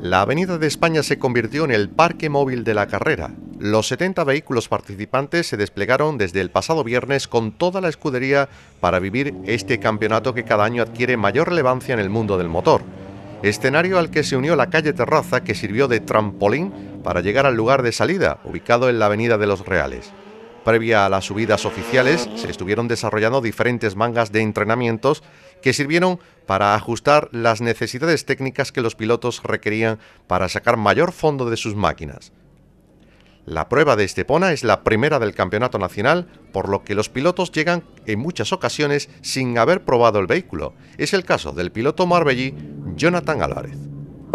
La Avenida de España se convirtió en el parque móvil de la carrera. Los 70 vehículos participantes se desplegaron desde el pasado viernes con toda la escudería para vivir este campeonato que cada año adquiere mayor relevancia en el mundo del motor. Escenario al que se unió la calle Terraza que sirvió de trampolín para llegar al lugar de salida, ubicado en la Avenida de los Reales. Previa a las subidas oficiales, se estuvieron desarrollando diferentes mangas de entrenamientos que sirvieron para ajustar las necesidades técnicas que los pilotos requerían para sacar mayor fondo de sus máquinas. La prueba de Estepona es la primera del Campeonato Nacional, por lo que los pilotos llegan en muchas ocasiones sin haber probado el vehículo. Es el caso del piloto marbellí Jonathan Álvarez.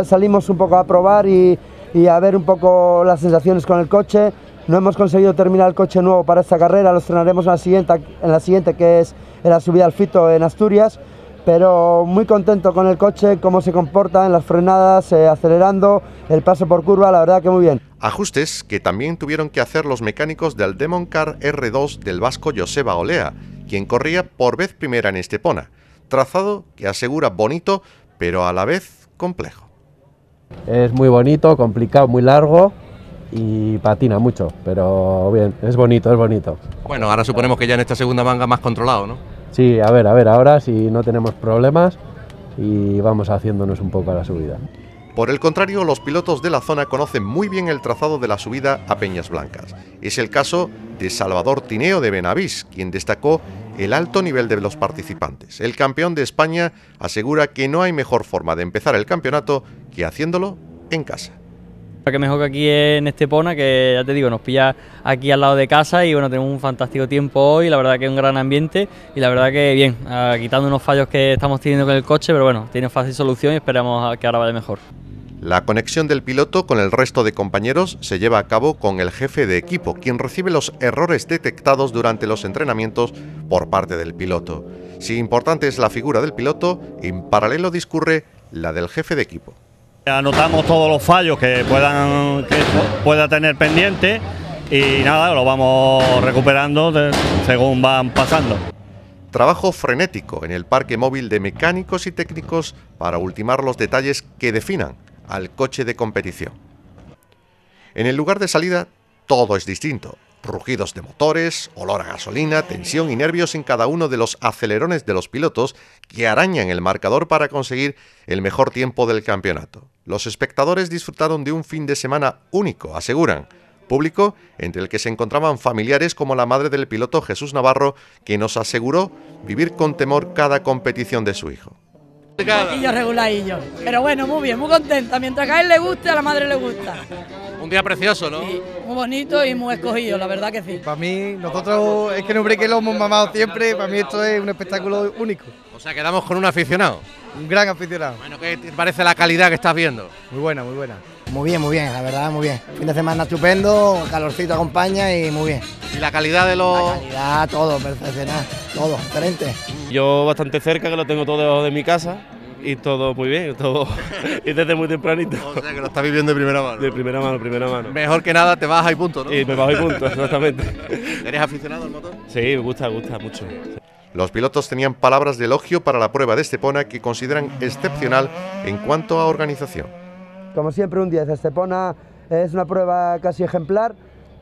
Salimos un poco a probar y, y a ver un poco las sensaciones con el coche no hemos conseguido terminar el coche nuevo para esta carrera, lo estrenaremos en la siguiente, en la siguiente que es en la subida al Fito en Asturias, pero muy contento con el coche, cómo se comporta en las frenadas, eh, acelerando, el paso por curva, la verdad que muy bien. Ajustes que también tuvieron que hacer los mecánicos del Demon Car R2 del vasco Joseba Olea, quien corría por vez primera en Estepona. Trazado que asegura bonito, pero a la vez complejo. Es muy bonito, complicado, muy largo, y patina mucho, pero bien, es bonito, es bonito. Bueno, ahora suponemos que ya en esta segunda manga más controlado, ¿no? Sí, a ver, a ver, ahora si no tenemos problemas y vamos haciéndonos un poco a la subida. Por el contrario, los pilotos de la zona conocen muy bien el trazado de la subida a Peñas Blancas. Es el caso de Salvador Tineo de Benavís, quien destacó el alto nivel de los participantes. El campeón de España asegura que no hay mejor forma de empezar el campeonato que haciéndolo en casa. Para que mejor que aquí en en Estepona, que ya te digo, nos pilla aquí al lado de casa y bueno, tenemos un fantástico tiempo hoy, la verdad que es un gran ambiente y la verdad que bien, quitando unos fallos que estamos teniendo con el coche, pero bueno, tiene fácil solución y esperamos que ahora vaya mejor. La conexión del piloto con el resto de compañeros se lleva a cabo con el jefe de equipo, quien recibe los errores detectados durante los entrenamientos por parte del piloto. Si importante es la figura del piloto, en paralelo discurre la del jefe de equipo. Anotamos todos los fallos que puedan pueda tener pendiente y nada, lo vamos recuperando según van pasando. Trabajo frenético en el parque móvil de mecánicos y técnicos para ultimar los detalles que definan al coche de competición. En el lugar de salida todo es distinto. Rugidos de motores, olor a gasolina, tensión y nervios en cada uno de los acelerones de los pilotos que arañan el marcador para conseguir el mejor tiempo del campeonato. Los espectadores disfrutaron de un fin de semana único, aseguran. Público entre el que se encontraban familiares como la madre del piloto Jesús Navarro, que nos aseguró vivir con temor cada competición de su hijo. regular y Pero bueno, muy bien, muy contenta. Mientras a él le guste, a la madre le gusta. Un día precioso, ¿no? muy bonito y muy escogido, la verdad que sí. Para mí, nosotros es que no que lo hemos mamado siempre. Para mí esto es un espectáculo único. O sea, quedamos con un aficionado un gran aficionado. Bueno, ¿qué te parece la calidad que estás viendo? Muy buena, muy buena. Muy bien, muy bien, la verdad, muy bien. Fin de semana estupendo, calorcito acompaña y muy bien. ¿Y la calidad de los...? La calidad, todo, perfeccional, todo, diferente. Yo bastante cerca, que lo tengo todo debajo de mi casa, y todo muy bien, todo y desde muy tempranito. O sea que lo estás viviendo de primera mano. De primera mano, primera mano. Mejor que nada te bajas y punto, ¿no? Y me bajo y punto, exactamente. ¿Eres aficionado al motor? Sí, me gusta, me gusta mucho. Los pilotos tenían palabras de elogio para la prueba de Estepona que consideran excepcional en cuanto a organización. Como siempre, un 10. Estepona es una prueba casi ejemplar.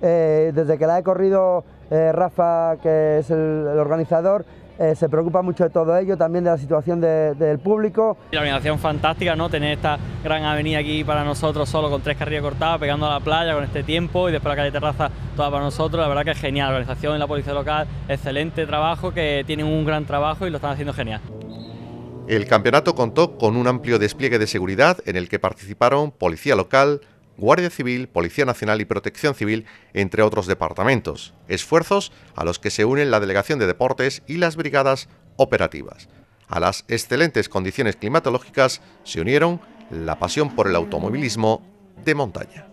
Eh, desde que la he corrido, eh, Rafa, que es el organizador, eh, se preocupa mucho de todo ello, también de la situación del público. La organización fantástica, ¿no? Tener esta gran avenida aquí para nosotros solo con tres carriles cortados, pegando a la playa con este tiempo y después la calle Terraza toda para nosotros, la verdad que es genial, la organización y la policía local, excelente trabajo, que tienen un gran trabajo y lo están haciendo genial. El campeonato contó con un amplio despliegue de seguridad en el que participaron policía local, Guardia Civil, Policía Nacional y Protección Civil, entre otros departamentos, esfuerzos a los que se unen la Delegación de Deportes y las brigadas operativas. A las excelentes condiciones climatológicas se unieron la pasión por el automovilismo de montaña.